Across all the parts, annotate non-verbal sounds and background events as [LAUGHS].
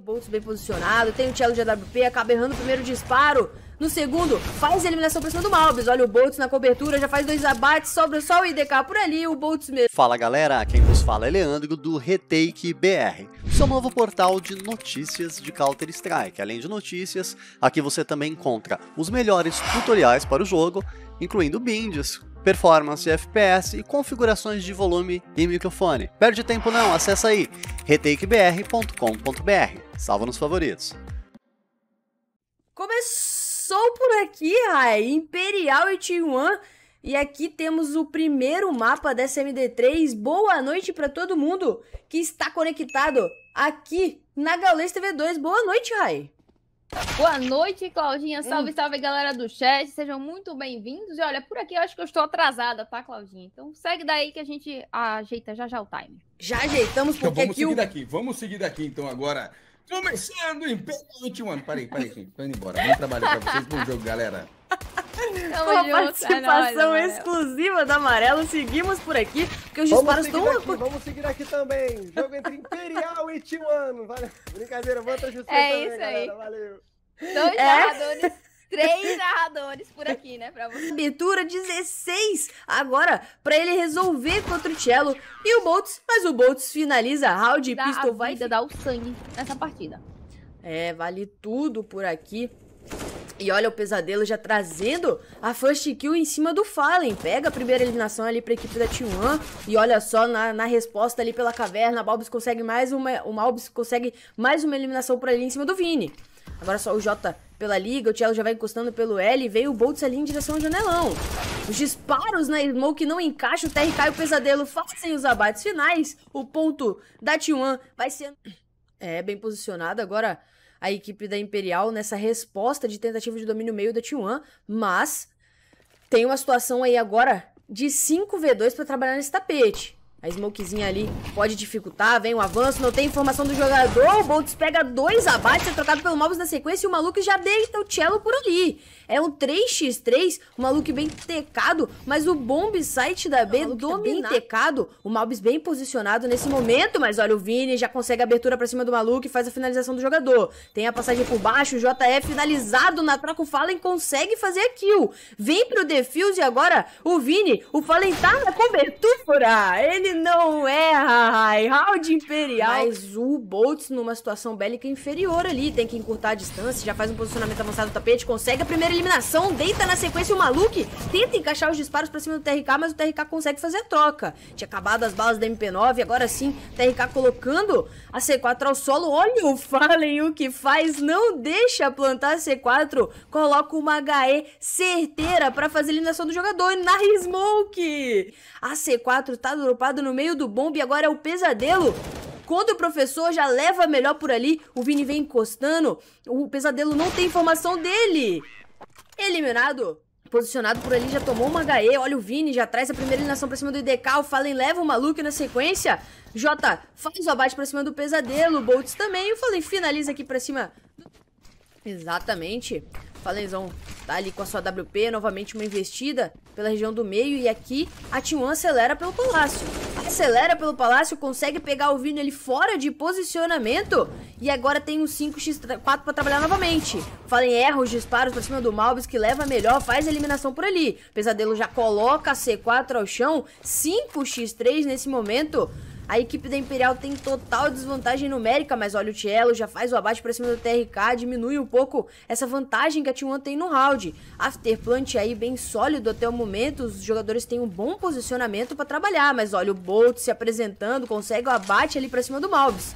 o Boltz bem posicionado, tem o Cello de AWP, acaba errando o primeiro disparo. No segundo, faz a eliminação por cima do Malbis. Olha o Boltz na cobertura, já faz dois abates, sobra só o IDK por ali, o Boltz mesmo. Fala galera, quem vos fala é Leandro do Retake BR, seu novo portal de notícias de Counter Strike. Além de notícias, aqui você também encontra os melhores tutoriais para o jogo, incluindo binds, performance, FPS e configurações de volume e microfone. Perde tempo não, acessa aí retakebr.com.br. Salva nos favoritos. Começou por aqui, Rai, Imperial e T1. E aqui temos o primeiro mapa dessa MD3. Boa noite para todo mundo que está conectado aqui na Gaules TV2. Boa noite, Rai. Boa noite, Claudinha. Hum. Salve, hum. salve, galera do chat. Sejam muito bem-vindos. E olha, por aqui eu acho que eu estou atrasada, tá, Claudinha? Então segue daí que a gente ajeita já já o time. Já ajeitamos então, porque então, vamos seguir o... daqui. Vamos seguir daqui então agora. Começando em Império 21. Peraí, peraí, gente. Tô indo embora. Vamos trabalho pra vocês. Bom jogo, galera com a participação é nóis, é exclusiva da Amarelo. Seguimos por aqui, porque os vamos disparos estão... Aqui, vamos seguir aqui também. Jogo entre Imperial e Tijuano. Valeu. Brincadeira, vou vocês É isso aí. Valeu. Dois é? narradores... três narradores por aqui, né, Abertura 16, agora, pra ele resolver contra o Cello e o Boltz, mas o Boltz finaliza a round e Pistol vai... dar o sangue nessa partida. É, vale tudo por aqui. E olha o pesadelo já trazendo a first kill em cima do Fallen. Pega a primeira eliminação ali pra equipe da T1. E olha só, na, na resposta ali pela caverna, a Balbis consegue mais uma. O Malbis consegue mais uma eliminação por ali em cima do Vini. Agora só o Jota pela liga, o Thiago já vai encostando pelo L e veio o Boltz ali em direção ao janelão. Os disparos na Smoke não encaixam, o TRK e o Pesadelo fazem os abates finais. O ponto da T1 vai ser É, bem posicionado agora a equipe da Imperial nessa resposta de tentativa de domínio meio da T1, mas tem uma situação aí agora de 5v2 para trabalhar nesse tapete. A smokezinha ali pode dificultar, vem o avanço, não tem informação do jogador. O Boltz pega dois abates, é trocado pelo Mobs na sequência e o Maluco já deita o Cello por ali. É um 3x3, o Maluco bem tecado, mas o bomb site da B domina. É, tá bem tecado, o Mobs bem posicionado nesse momento, mas olha o Vini, já consegue abertura pra cima do Maluco e faz a finalização do jogador. Tem a passagem por baixo, o JF finalizado na troca, o Fallen consegue fazer a kill. Vem pro defuse e agora o Vini, o Fallen tá na cobertura, ele não é round imperial. Mas o Boltz numa situação bélica inferior ali, tem que encurtar a distância, já faz um posicionamento avançado no tapete, consegue a primeira eliminação, deita na sequência o Maluque, tenta encaixar os disparos pra cima do TRK, mas o TRK consegue fazer a troca. Tinha acabado as balas da MP9, agora sim, TRK colocando a C4 ao solo. Olha o Fallen, o que faz, não deixa plantar a C4, coloca uma HE certeira para fazer a eliminação do jogador, na Smoke! A C4 tá dropada jogado no meio do bombe e agora é o pesadelo. Quando o professor já leva melhor por ali, o Vini vem encostando. O pesadelo não tem informação dele. Eliminado. Posicionado por ali, já tomou uma HE. Olha o Vini, já traz a primeira eliminação pra cima do IDK. O Fallen leva o maluco na sequência. Jota faz o abate pra cima do pesadelo. O Boltz também. O Fallen finaliza aqui pra cima. Exatamente. Falenzão tá ali com a sua WP, novamente uma investida pela região do meio. E aqui a T1 acelera pelo Palácio acelera pelo palácio, consegue pegar o Vini ali fora de posicionamento. E agora tem um 5x4 pra trabalhar novamente. falem erros disparos pra cima do Malbis, que leva melhor, faz a eliminação por ali. Pesadelo já coloca a C4 ao chão, 5x3 nesse momento. A equipe da Imperial tem total desvantagem numérica, mas olha o Cielo, já faz o abate pra cima do TRK, diminui um pouco essa vantagem que a T1 tem no round. Afterplant aí bem sólido até o momento, os jogadores têm um bom posicionamento para trabalhar, mas olha o Bolt se apresentando, consegue o abate ali pra cima do Malbis.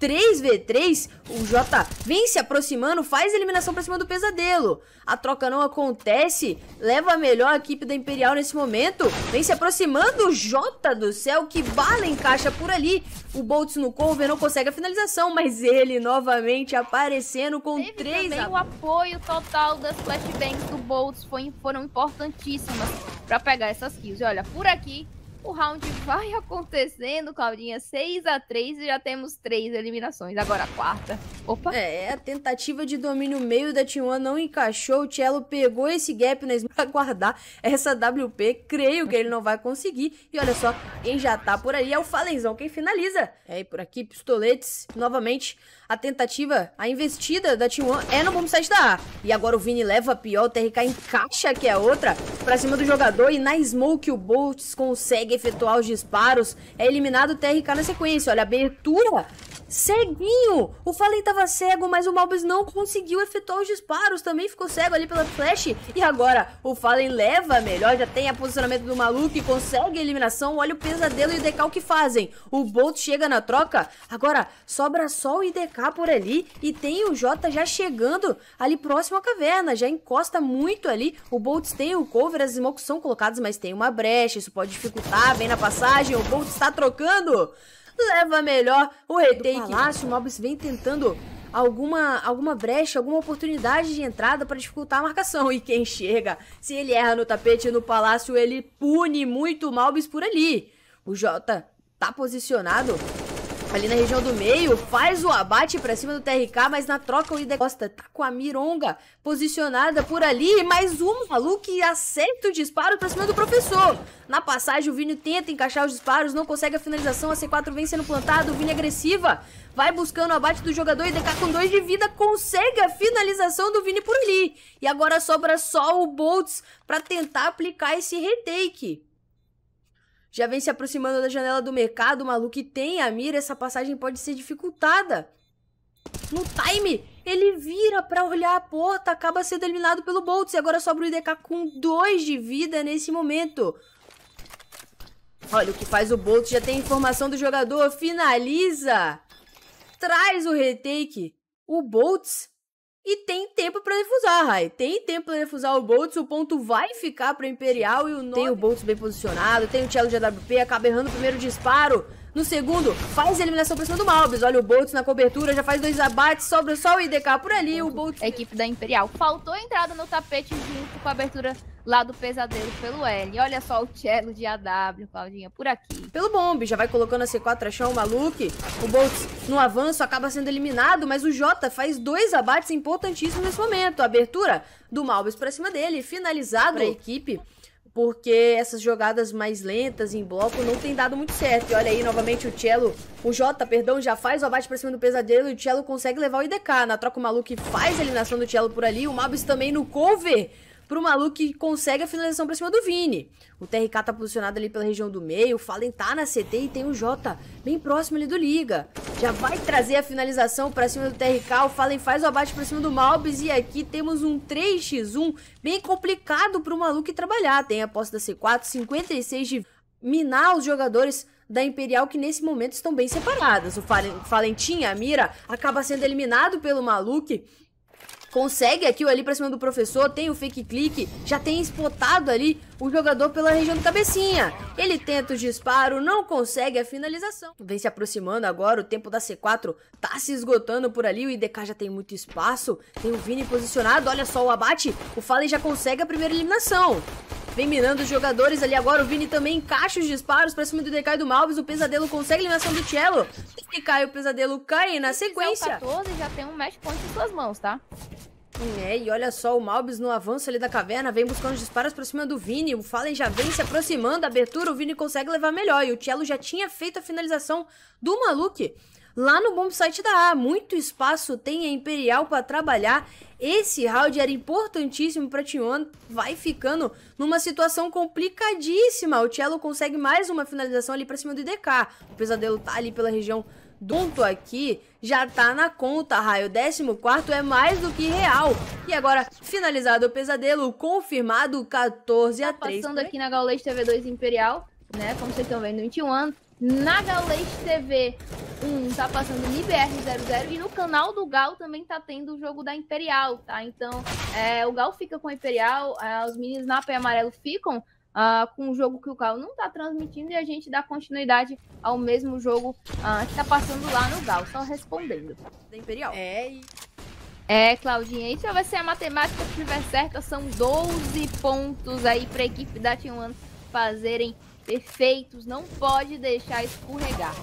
3v3, o Jota vem se aproximando, faz a eliminação pra cima do pesadelo. A troca não acontece, leva a melhor equipe da Imperial nesse momento. Vem se aproximando o Jota do céu, que bala encaixa por ali. O Boltz no cover não consegue a finalização, mas ele novamente aparecendo com Teve três... Também a... o apoio total das flashbangs do Boltz foi, foram importantíssimas pra pegar essas kills. E olha, por aqui o round vai [LAUGHS] acontecendo, Claudinha. 6 a 3 e já temos três eliminações. Agora a quarta. Opa. É, a tentativa de domínio meio da T1 não encaixou. O Cello pegou esse gap na né? para guardar essa WP. Creio que ele não vai conseguir. E olha só, quem já tá por ali é o Falenzão, quem finaliza. É, e por aqui, pistoletes, novamente a tentativa, a investida da T1 é no bombsite da A. E agora o Vini leva a pior, o TRK encaixa que é outra pra cima do jogador. E na smoke o Boltz consegue efetuar os disparos. É eliminado o TRK na sequência. Olha, a abertura ceguinho. O Fallen tava cego, mas o Malbus não conseguiu efetuar os disparos, também ficou cego ali pela flash. E agora o Fallen leva, melhor, já tem a posicionamento do maluco e consegue a eliminação. Olha o pesadelo e o Decal que fazem. O Bolt chega na troca, agora sobra só o IDK por ali e tem o Jota já chegando ali próximo à caverna, já encosta muito ali. O Bolt tem o cover, as smokes são colocadas, mas tem uma brecha, isso pode dificultar, vem na passagem, o Bolt está trocando leva melhor o retake. do palácio, que... Mobius vem tentando alguma, alguma brecha, alguma oportunidade de entrada para dificultar a marcação. E quem chega, se ele erra no tapete no palácio, ele pune muito o Malbis por ali. O Jota tá posicionado ali na região do meio, faz o abate pra cima do TRK, mas na troca o Ida Costa tá com a Mironga posicionada por ali, mais um maluco acerta o disparo pra cima do professor. Na passagem o Vini tenta encaixar os disparos, não consegue a finalização, a C4 vem sendo plantada, o Vini é agressiva, vai buscando o abate do jogador e DK com dois de vida consegue a finalização do Vini por ali. E agora sobra só o Boltz pra tentar aplicar esse retake. Já vem se aproximando da janela do mercado, maluco, e tem a mira, essa passagem pode ser dificultada. No time, ele vira pra olhar a porta, acaba sendo eliminado pelo Boltz, e agora sobra o IDK com dois de vida nesse momento. Olha o que faz o Boltz, já tem informação do jogador, finaliza, traz o retake. O Boltz e tem tempo para defusar, Rai. Tem tempo para defusar o Boltz. O ponto vai ficar para Imperial e o 9... Tem o Boltz bem posicionado, tem o Cello de AWP, acaba errando o primeiro disparo. No segundo, faz a eliminação pra cima do Malbis. Olha o Boltz na cobertura, já faz dois abates, sobra só o IDK por ali, o Boltz... A equipe da Imperial. Faltou a entrada no tapete junto com a abertura lá do pesadelo pelo L. Olha só o cello de AW, Claudinha, por aqui. Pelo bombe, já vai colocando a C4 achão, o Maluque. O Boltz no avanço acaba sendo eliminado, mas o Jota faz dois abates importantíssimos nesse momento. A abertura do Malbis pra cima dele, finalizado a equipe porque essas jogadas mais lentas em bloco não tem dado muito certo. E olha aí, novamente, o Cello, o Jota, perdão, já faz o abate pra cima do Pesadelo e o Cello consegue levar o IDK. Na troca, o maluco faz a eliminação do Cello por ali, o Mabus também no cover pro maluco que consegue a finalização pra cima do Vini. O TRK tá posicionado ali pela região do meio, o Fallen tá na CT e tem o Jota bem próximo ali do Liga. Já vai trazer a finalização pra cima do TRK, o Fallen faz o abate pra cima do Malbis e aqui temos um 3x1 bem complicado pro maluco trabalhar. Tem a posse da C4, 56 de minar os jogadores da Imperial que nesse momento estão bem separadas. O Fallen tinha a mira, acaba sendo eliminado pelo Maluque consegue kill ali pra cima do professor, tem o fake click, já tem explotado ali o jogador pela região do cabecinha. Ele tenta o disparo, não consegue a finalização. Vem se aproximando agora, o tempo da C4 tá se esgotando por ali, o IDK já tem muito espaço, tem o Vini posicionado, olha só o abate, o Fallen já consegue a primeira eliminação. Vem minando os jogadores ali agora. O Vini também encaixa os disparos pra cima do DK e do Malves. O Pesadelo consegue a eliminação do Cello. e cai o Pesadelo cai na sequência. 14 já tem um match point em suas mãos, tá? É, e olha só, o Malbis no avanço ali da caverna vem buscando os disparos pra cima do Vini. O Fallen já vem se aproximando da abertura, o Vini consegue levar melhor. E o Cello já tinha feito a finalização do Maluque lá no bom site da A. Muito espaço tem a Imperial para trabalhar. Esse round era importantíssimo para Tion. Vai ficando numa situação complicadíssima. O Cello consegue mais uma finalização ali para cima do IDK. O Pesadelo tá ali pela região Dunto aqui já tá na conta, raio. 14 é mais do que real. E agora, finalizado o pesadelo, confirmado 14 a 3. Tá passando aqui na Gaules TV2 Imperial, né? Como vocês estão vendo, 21 anos na Gaulês TV 1 tá passando MBR00 e no canal do Gal também tá tendo o jogo da Imperial, tá? Então, é, o Gal fica com a Imperial, é, os meninos na Pé Amarelo ficam Uh, com o jogo que o Gal não tá transmitindo e a gente dá continuidade ao mesmo jogo uh, que tá passando lá no Gal, só respondendo. Da Imperial. É, e... é, Claudinha, isso vai ser a matemática que estiver certa, são 12 pontos aí para a equipe da T1 fazerem efeitos, não pode deixar escorregar.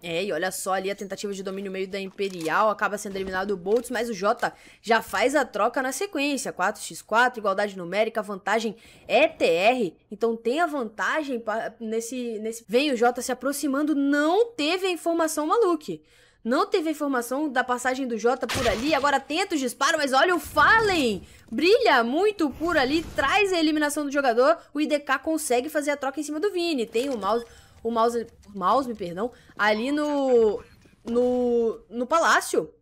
É, e olha só ali a tentativa de domínio meio da Imperial, acaba sendo eliminado o Boltz, mas o Jota já faz a troca na sequência, 4x4, igualdade numérica, vantagem é TR, então tem a vantagem nesse, nesse... Vem o Jota se aproximando, não teve a informação maluque. Não teve informação da passagem do Jota por ali. Agora tenta o disparo, mas olha o Fallen. Brilha muito por ali, traz a eliminação do jogador. O IDK consegue fazer a troca em cima do Vini. Tem o mouse, o mouse, mouse perdão, ali no, no, no palácio.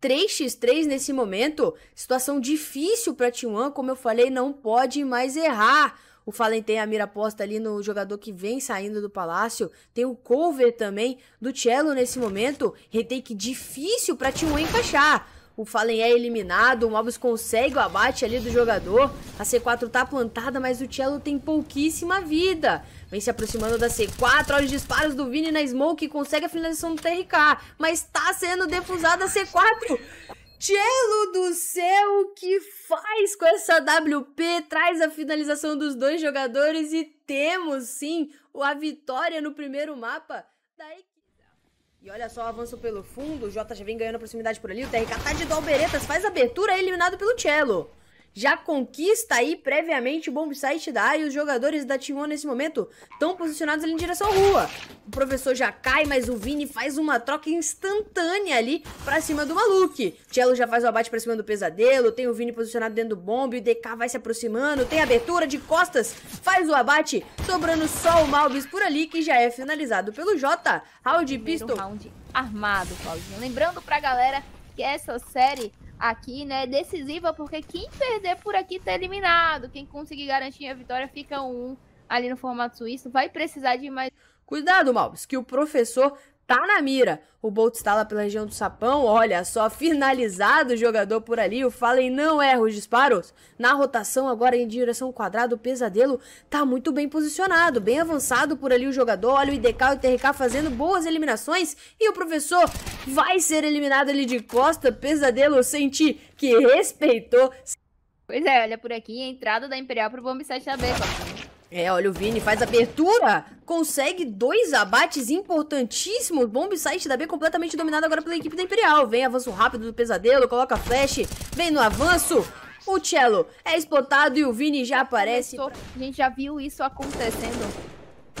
3x3 nesse momento, situação difícil para T1, como eu falei, não pode mais errar. O Fallen tem a mira posta ali no jogador que vem saindo do palácio. Tem o cover também do Cello nesse momento. Retake difícil pra T1 encaixar. O Fallen é eliminado, o Mobius consegue o abate ali do jogador. A C4 tá plantada, mas o Cello tem pouquíssima vida. Vem se aproximando da C4, olha os disparos do Vini na Smoke, consegue a finalização do TRK, mas tá sendo defusada a C4. Marcelo do céu, o que faz com essa WP? Traz a finalização dos dois jogadores e temos sim a vitória no primeiro mapa da equipe. E olha só, avanço pelo fundo, o Jota já vem ganhando proximidade por ali, o TRK tá de Dalberetas, faz abertura, é eliminado pelo Cello já conquista aí previamente o bomb da área e os jogadores da Timon nesse momento estão posicionados ali em direção à rua. O professor já cai, mas o Vini faz uma troca instantânea ali pra cima do Maluque. Cello já faz o abate pra cima do Pesadelo, tem o Vini posicionado dentro do bomb, o DK vai se aproximando, tem abertura de costas, faz o abate, sobrando só o Malbis por ali, que já é finalizado pelo Jota. Round Pistol. Round armado, Claudinho. Lembrando pra galera que essa série aqui, né? É decisiva, porque quem perder por aqui tá eliminado. Quem conseguir garantir a vitória fica um ali no formato suíço. Vai precisar de mais. Cuidado, Malves, que o professor tá na mira. O Bolt está lá pela região do sapão, olha só, finalizado o jogador por ali, o Fallen não erra os disparos. Na rotação agora em direção ao quadrado, o Pesadelo tá muito bem posicionado, bem avançado por ali o jogador, olha o IDK e o TRK fazendo boas eliminações e o professor vai ser eliminado ali de costa, Pesadelo senti que respeitou. Pois é, olha por aqui, a entrada da Imperial pro bomb 7 da B, é, olha, o Vini faz abertura, consegue dois abates importantíssimos. e site da B completamente dominado agora pela equipe da Imperial. Vem avanço rápido do pesadelo, coloca flash, vem no avanço. O Cello é explotado e o Vini já aparece. A gente já viu isso acontecendo,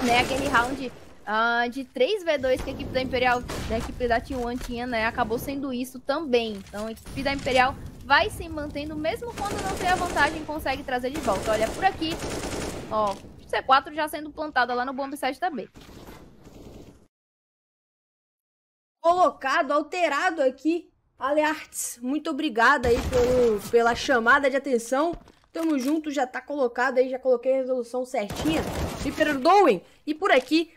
né? Aquele round uh, de 3v2 que a equipe da Imperial, da equipe da T1 tinha, né? Acabou sendo isso também. Então a equipe da Imperial vai se mantendo, mesmo quando não tem a vantagem, consegue trazer de volta. Olha, por aqui, Ó, C4 já sendo plantada lá no bomb 7 também. Colocado, alterado aqui. Alearts, muito obrigada aí pelo, pela chamada de atenção. Tamo junto, já tá colocado aí, já coloquei a resolução certinha. Me perdoem. E por aqui,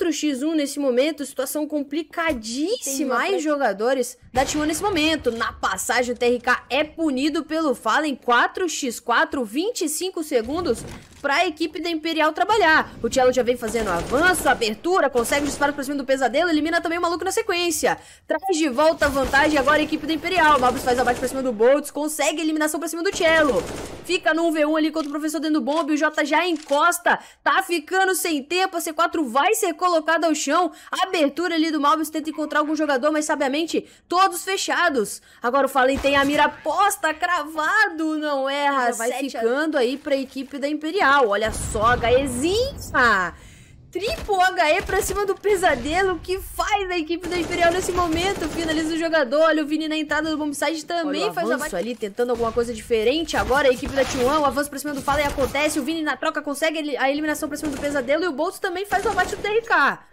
4x1 nesse momento, situação complicadíssima. Mais jogadores da Timon nesse momento. Na passagem, o TRK é punido pelo Fallen 4x4, 25 segundos para a equipe da Imperial trabalhar. O Cello já vem fazendo avanço, abertura, consegue disparar para cima do pesadelo, elimina também o maluco na sequência. Traz de volta a vantagem agora a equipe da Imperial. O faz abate para cima do Boltz, consegue eliminação para cima do Cello. Fica no 1v1 ali contra o professor dentro do bombe, o Jota já encosta, tá ficando sem tempo, a C4 vai ser colocada ao chão. abertura ali do Malbus tenta encontrar algum jogador, mas sabiamente todos fechados. Agora o Fallen tem a mira posta, cravado, não erra. vai ficando aí para a equipe da Imperial real. Olha só, HEzinha! Triplo HE pra cima do pesadelo. que faz a equipe da Imperial nesse momento? Finaliza o jogador. Olha o Vini na entrada do bombsite também faz o faz avanço ali, tentando alguma coisa diferente. Agora a equipe da T1, o avanço pra cima do Fala e acontece. O Vini na troca consegue a eliminação pra cima do pesadelo. E o Bolso também faz o abate do TRK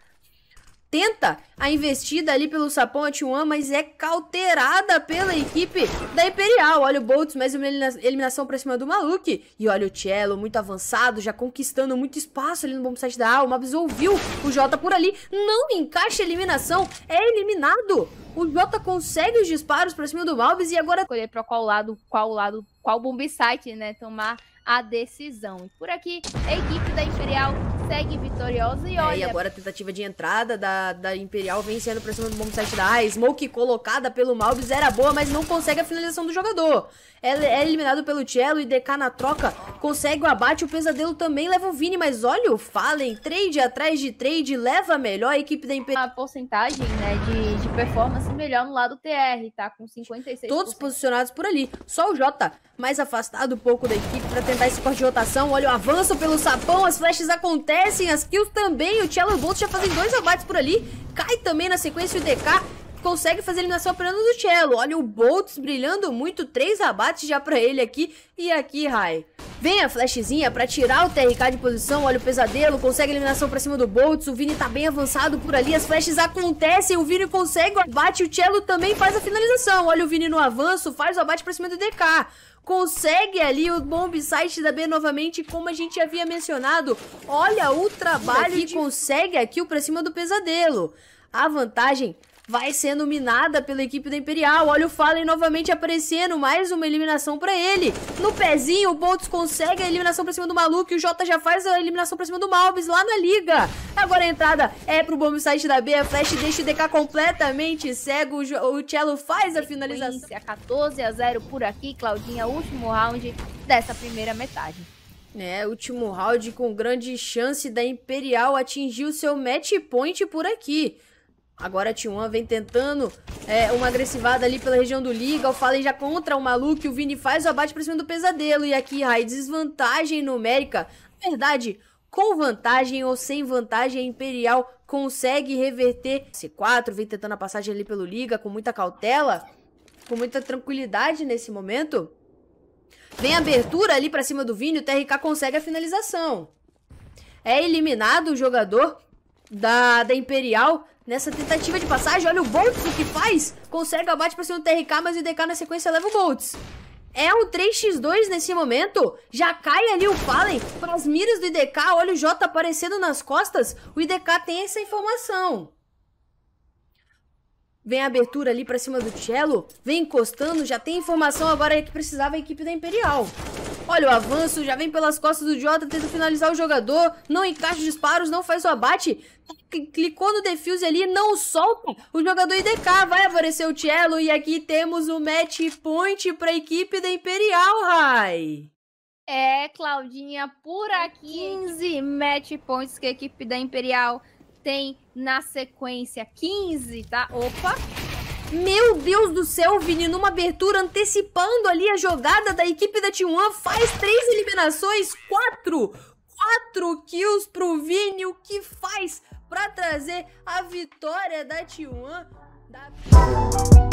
tenta a investida ali pelo Sapão Atiuan, mas é cauterada pela equipe da Imperial. Olha o Boltz, mais uma eliminação pra cima do Maluk. E olha o Cello, muito avançado, já conquistando muito espaço ali no bombsite da A. O Mabs ouviu o Jota por ali, não encaixa a eliminação, é eliminado. O Jota consegue os disparos pra cima do Malves e agora... Escolher pra qual lado, qual lado, qual bombsite, né, tomar a decisão. E por aqui, a equipe da Imperial segue vitoriosa e é, olha. e agora a tentativa de entrada da, da Imperial sendo por cima do bomb site da A. Smoke colocada pelo Malbis era boa, mas não consegue a finalização do jogador. É, é eliminado pelo Cello e DK na troca. Consegue o abate, o pesadelo também leva o Vini, mas olha o Fallen. Trade atrás de trade, leva melhor a equipe da Imperial. Uma porcentagem né, de, de performance melhor no lado TR, tá? Com 56%. Todos posicionados por ali. Só o Jota mais afastado um pouco da equipe para tentar esse corte de rotação. Olha o avanço pelo sapão, as flashes acontecem acontecem as kills também. O Cello e o Bolt já fazem dois abates por ali. Cai também na sequência o DK consegue fazer a eliminação apenas do Cello. Olha o Boltz brilhando muito, três abates já pra ele aqui e aqui, Rai. Vem a flashzinha pra tirar o TRK de posição, olha o pesadelo, consegue eliminação pra cima do Boltz, o Vini tá bem avançado por ali, as flashes acontecem, o Vini consegue, bate o Cello também faz a finalização, olha o Vini no avanço, faz o abate pra cima do DK consegue ali o bomb site da B novamente, como a gente havia mencionado. Olha o trabalho que de... consegue aqui o pra cima do pesadelo. A vantagem vai sendo minada pela equipe da Imperial. Olha o Fallen novamente aparecendo, mais uma eliminação pra ele. No pezinho, o Boltz consegue a eliminação pra cima do Maluco e o Jota já faz a eliminação pra cima do Malbis lá na liga. Agora a entrada é pro bomb site da B, a Flash deixa o DK completamente cego, o Cello faz a finalização. 14 a 0 por aqui, Claudinha, último round dessa primeira metade. É, último round com grande chance da Imperial atingir o seu match point por aqui. Agora a T1 vem tentando é, uma agressivada ali pela região do Liga. O Fallen já contra o Maluco. O Vini faz o abate pra cima do pesadelo. E aqui, Rai, desvantagem numérica. Na verdade, com vantagem ou sem vantagem, a Imperial consegue reverter. C4 vem tentando a passagem ali pelo Liga com muita cautela, com muita tranquilidade nesse momento. Vem abertura ali pra cima do Vini. O TRK consegue a finalização. É eliminado o jogador da, da Imperial Nessa tentativa de passagem, olha o Boltz o que faz. Consegue abate para cima do TRK, mas o DK na sequência leva o Boltz. É um 3x2 nesse momento. Já cai ali o Fallen para as miras do IDK. Olha o Jota aparecendo nas costas. O IDK tem essa informação. Vem a abertura ali para cima do Cello. Vem encostando. Já tem informação agora que precisava a equipe da Imperial. Olha o avanço, já vem pelas costas do Jota, tenta finalizar o jogador, não encaixa os disparos, não faz o abate. Clicou no defuse ali, não solta o jogador IDK, vai aparecer o Cello e aqui temos o match point para a equipe da Imperial, Rai. É, Claudinha, por aqui 15 match points que a equipe da Imperial tem na sequência. 15, tá? Opa! Meu Deus do céu, Vini, numa abertura antecipando ali a jogada da equipe da T1, faz três eliminações, quatro, quatro kills pro Vini, o que faz para trazer a vitória da T1? Da...